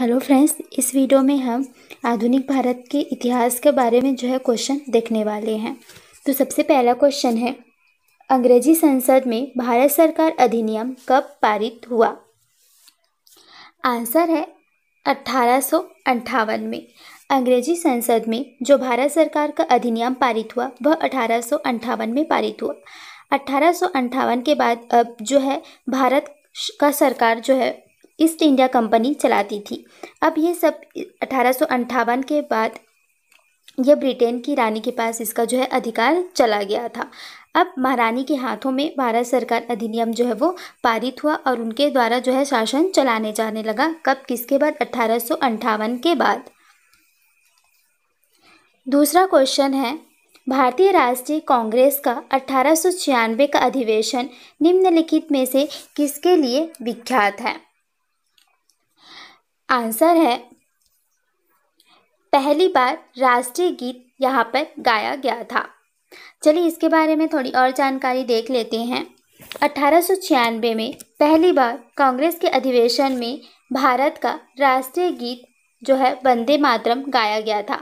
hello friends इस video में हम आधुनिक भारत के इतिहास के बारे में जो है क्वेश्चन देखने वाले हैं तो सबसे पहला क्वेश्चन है अंग्रेजी संसद में भारत सरकार अधिनियम कब पारित हुआ आंसर है अठारह में अंग्रेजी संसद में जो भारत सरकार का अधिनियम पारित हुआ वह अठारह में पारित हुआ अठारह के बाद अब जो है भारत का सरकार जो है ईस्ट इंडिया कंपनी चलाती थी अब ये सब अठारह के बाद यह ब्रिटेन की रानी के पास इसका जो है अधिकार चला गया था अब महारानी के हाथों में भारत सरकार अधिनियम जो है वो पारित हुआ और उनके द्वारा जो है शासन चलाने जाने लगा कब किसके बाद अठारह के बाद दूसरा क्वेश्चन है भारतीय राष्ट्रीय कांग्रेस का अठारह का अधिवेशन निम्नलिखित में से किसके लिए विख्यात है आंसर है पहली बार राष्ट्रीय गीत यहाँ पर गाया गया था चलिए इसके बारे में थोड़ी और जानकारी देख लेते हैं अठारह में पहली बार कांग्रेस के अधिवेशन में भारत का राष्ट्रीय गीत जो है वंदे मातरम गाया गया था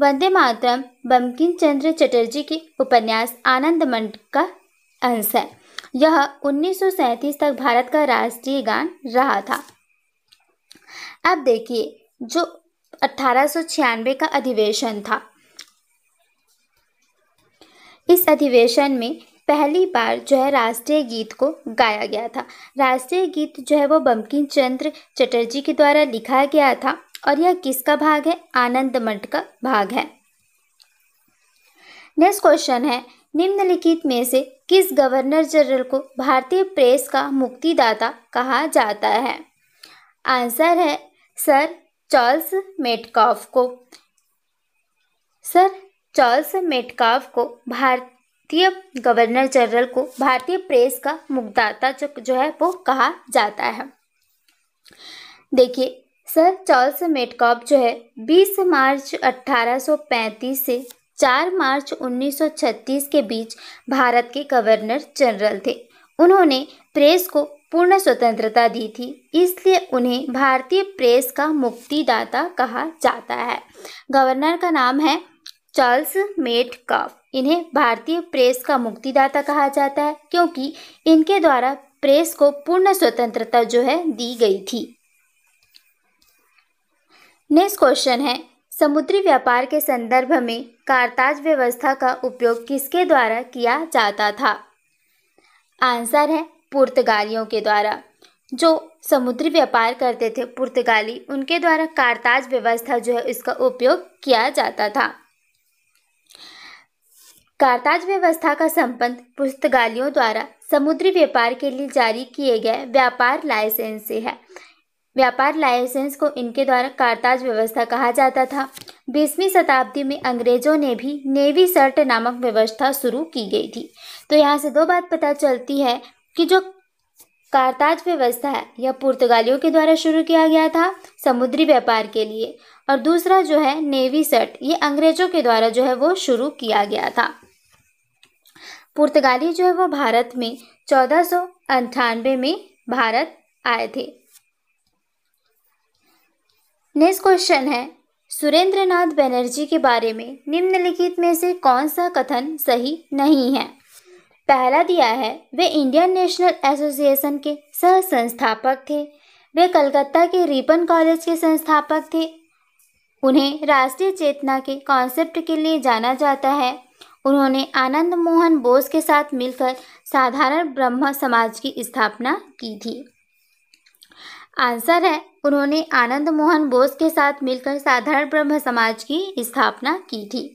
वंदे मातरम बमकिन चंद्र चटर्जी के उपन्यास आनंद मंड का अंश है यह उन्नीस तक भारत का राष्ट्रीय गान रहा था अब देखिए जो 1896 का अधिवेशन था इस अधिवेशन में पहली बार जो है राष्ट्रीय गीत को गाया गया था राष्ट्रीय गीत जो है वो बमकिन चंद्र चटर्जी के द्वारा लिखा गया था और यह किसका भाग है आनंद मठ का भाग है नेक्स्ट क्वेश्चन है निम्नलिखित में से किस गवर्नर जनरल को भारतीय प्रेस का मुक्तिदाता कहा जाता है आंसर है सर चार्ल्स मेटकाफ को सर चार्ल्स मेटकाफ को भारतीय गवर्नर जनरल को भारतीय प्रेस का मुखदाता जो, जो है वो कहा जाता है देखिए सर चार्ल्स मेटकॉफ जो है 20 मार्च 1835 से 4 मार्च 1936 के बीच भारत के गवर्नर जनरल थे उन्होंने प्रेस को पूर्ण स्वतंत्रता दी थी इसलिए उन्हें भारतीय प्रेस का मुक्तिदाता कहा जाता है गवर्नर का नाम है चार्ल्स मेट कफ इन्हें भारतीय प्रेस का मुक्तिदाता कहा जाता है क्योंकि इनके द्वारा प्रेस को पूर्ण स्वतंत्रता जो है दी गई थी नेक्स्ट क्वेश्चन है समुद्री व्यापार के संदर्भ में कारताज व्यवस्था का उपयोग किसके द्वारा किया जाता था आंसर है पुर्तगालियों के द्वारा जो समुद्री व्यापार करते थे पुर्तगाली उनके द्वारा कारताज व्यवस्था जो है इसका उपयोग किया जाता था कारताज व्यवस्था का संबंध पुर्तगालियों द्वारा समुद्री व्यापार के लिए जारी किए गए व्यापार लाइसेंस से है व्यापार लाइसेंस को इनके द्वारा कारताज व्यवस्था कहा जाता था बीसवीं शताब्दी में अंग्रेजों ने भी नेवी सर्ट नामक व्यवस्था शुरू की गई थी तो यहाँ से दो बात पता चलती है कि जो कारताज व्यवस्था है यह पुर्तगालियों के द्वारा शुरू किया गया था समुद्री व्यापार के लिए और दूसरा जो है नेवी सेट ये अंग्रेजों के द्वारा जो है वो शुरू किया गया था पुर्तगाली जो है वो भारत में चौदह में भारत आए थे नेक्स्ट क्वेश्चन है सुरेंद्रनाथ बनर्जी के बारे में निम्नलिखित में से कौन सा कथन सही नहीं है पहला दिया है वे इंडियन नेशनल एसोसिएशन के सह संस्थापक थे वे कलकत्ता के रिपन कॉलेज के संस्थापक थे उन्हें राष्ट्रीय चेतना के कॉन्सेप्ट के लिए जाना जाता है उन्होंने आनंद मोहन बोस के साथ मिलकर साधारण ब्रह्म समाज की स्थापना की थी आंसर है उन्होंने आनंद मोहन बोस के साथ मिलकर साधारण ब्रह्म समाज की स्थापना की थी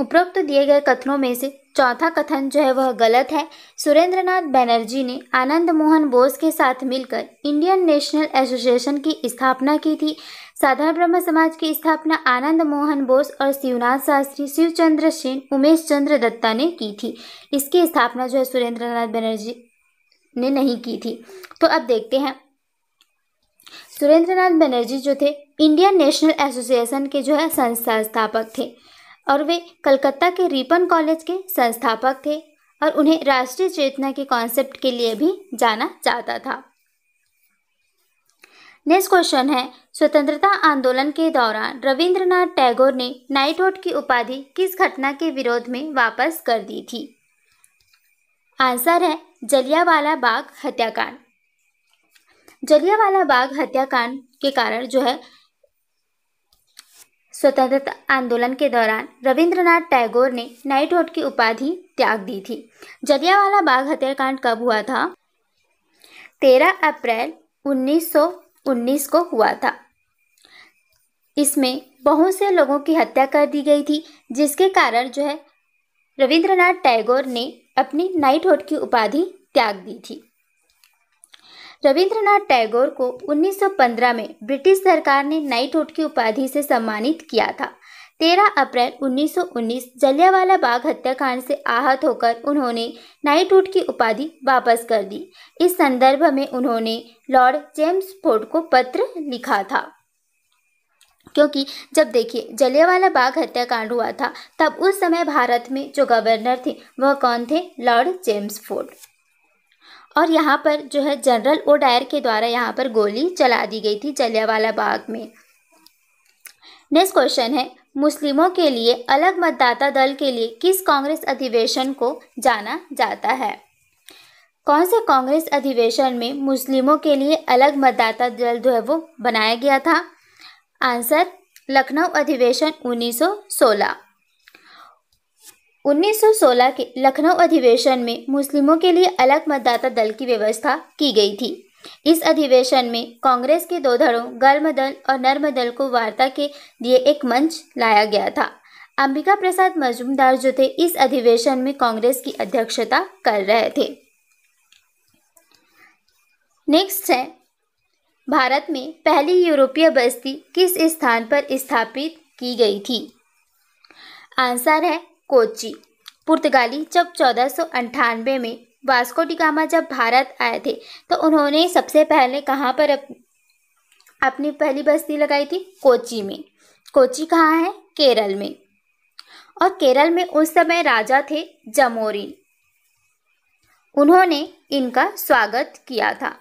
उपरोक्त दिए गए कथनों में से चौथा कथन जो है वह गलत है सुरेंद्रनाथ बनर्जी ने आनंद मोहन बोस के साथ मिलकर इंडियन नेशनल एसोसिएशन की स्थापना की थी साधारण ब्रह्म समाज की स्थापना आनंद मोहन बोस और शिवनाथ शास्त्री शिवचंद्र सेन उमेश चंद्र दत्ता ने की थी इसकी स्थापना जो है सुरेंद्रनाथ बनर्जी ने नहीं की थी तो अब देखते हैं सुरेंद्रनाथ बनर्जी जो थे इंडियन नेशनल एसोसिएशन के जो है संस्था स्थापक थे और वे कलकत्ता के रिपन कॉलेज के संस्थापक थे और उन्हें राष्ट्रीय चेतना के कॉन्सेप्ट के लिए भी जाना जाता था नेक्स्ट क्वेश्चन है स्वतंत्रता आंदोलन के दौरान रविंद्रनाथ टैगोर ने नाइटहुड की उपाधि किस घटना के विरोध में वापस कर दी थी आंसर है जलियावाला बाग हत्याकांड जलियावाला बाग हत्याकांड के कारण जो है स्वतंत्रता आंदोलन के दौरान रविंद्रनाथ टैगोर ने नाइट नाइटहुड की उपाधि त्याग दी थी जलियावाला बाग हत्याकांड कब हुआ था 13 अप्रैल 1919 को हुआ था इसमें बहुत से लोगों की हत्या कर दी गई थी जिसके कारण जो है रविंद्रनाथ टैगोर ने अपनी नाइट नाइटहुड की उपाधि त्याग दी थी रविंद्रनाथ टैगोर को 1915 में ब्रिटिश सरकार ने नाइटहुड की उपाधि से सम्मानित किया था 13 अप्रैल 1919 जलियावाला बाग हत्याकांड से आहत होकर उन्होंने नाइटहुड की उपाधि वापस कर दी इस संदर्भ में उन्होंने लॉर्ड जेम्स फोर्ड को पत्र लिखा था क्योंकि जब देखिए जलियावाला बाग हत्याकांड हुआ था तब उस समय भारत में जो गवर्नर थे वह कौन थे लॉर्ड जेम्स फोर्ड और यहाँ पर जो है जनरल ओ डायर के द्वारा यहाँ पर गोली चला दी गई थी जलियावाला बाग में नेक्स्ट क्वेश्चन है मुस्लिमों के लिए अलग मतदाता दल के लिए किस कांग्रेस अधिवेशन को जाना जाता है कौन से कांग्रेस अधिवेशन में मुस्लिमों के लिए अलग मतदाता दल जो है वो बनाया गया था आंसर लखनऊ अधिवेशन 1916 1916 के लखनऊ अधिवेशन में मुस्लिमों के लिए अलग मतदाता दल की व्यवस्था की गई थी इस अधिवेशन में कांग्रेस के दो धड़ों गर्म दल और नर्म दल को वार्ता के लिए एक मंच लाया गया था अंबिका प्रसाद मजुमदार जो थे इस अधिवेशन में कांग्रेस की अध्यक्षता कर रहे थे नेक्स्ट है भारत में पहली यूरोपीय बस्ती किस स्थान पर स्थापित की गई थी आंसर है कोची पुर्तगाली जब चौदह में वास्को डिगामा जब भारत आए थे तो उन्होंने सबसे पहले कहाँ पर अपनी पहली बस्ती लगाई थी कोची में कोची कहाँ है केरल में और केरल में उस समय राजा थे जमोरी उन्होंने इनका स्वागत किया था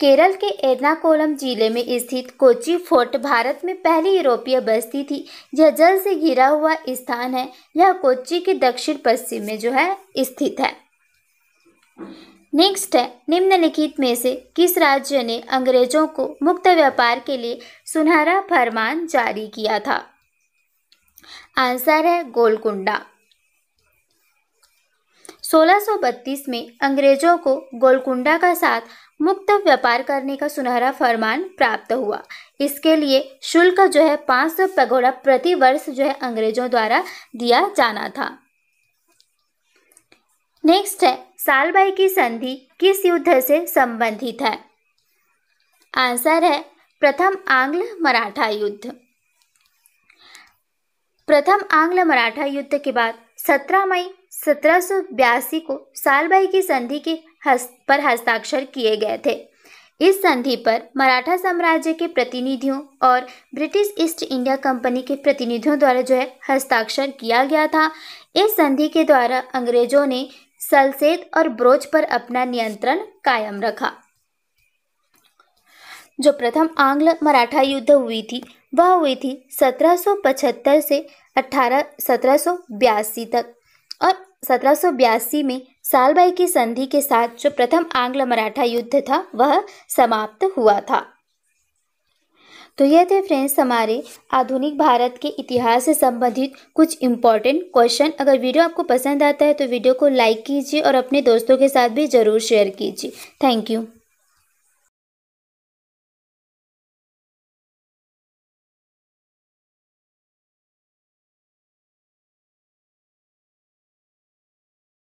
केरल के एर्नाकोलम जिले में स्थित कोची फोर्ट भारत में पहली यूरोपीय बस्ती थी यह जल से घिरा हुआ स्थान है यह कोची के दक्षिण पश्चिम में जो है स्थित है नेक्स्ट है निम्नलिखित में से किस राज्य ने अंग्रेजों को मुक्त व्यापार के लिए सुनहरा फरमान जारी किया था आंसर है गोलकुंडा 1632 में अंग्रेजों को गोलकुंडा का साथ मुक्त व्यापार करने का सुनहरा फरमान प्राप्त हुआ इसके लिए शुल्क जो है 500 पगोड़ा प्रति वर्ष जो है अंग्रेजों द्वारा दिया जाना था नेक्स्ट है सालबाई की संधि किस युद्ध से संबंधित है आंसर है प्रथम आंग्ल मराठा युद्ध प्रथम आंग्ल मराठा युद्ध के बाद 17 मई सत्रह को सालबाई की संधि के हस्त पर हस्ताक्षर किए गए थे इस संधि पर मराठा साम्राज्य के प्रतिनिधियों और ब्रिटिश ईस्ट इंडिया कंपनी के प्रतिनिधियों द्वारा जो है हस्ताक्षर किया गया था इस संधि के द्वारा अंग्रेजों ने सलसेद और ब्रोच पर अपना नियंत्रण कायम रखा जो प्रथम आंग्ल मराठा युद्ध हुई थी वह हुई थी 1775 से अठारह सत्रह तक और सत्रह में सालबाई की संधि के साथ जो प्रथम आंग्ल मराठा युद्ध था वह समाप्त हुआ था तो यह थे फ्रेंड्स हमारे आधुनिक भारत के इतिहास से संबंधित कुछ इम्पॉर्टेंट क्वेश्चन अगर वीडियो आपको पसंद आता है तो वीडियो को लाइक कीजिए और अपने दोस्तों के साथ भी ज़रूर शेयर कीजिए थैंक यू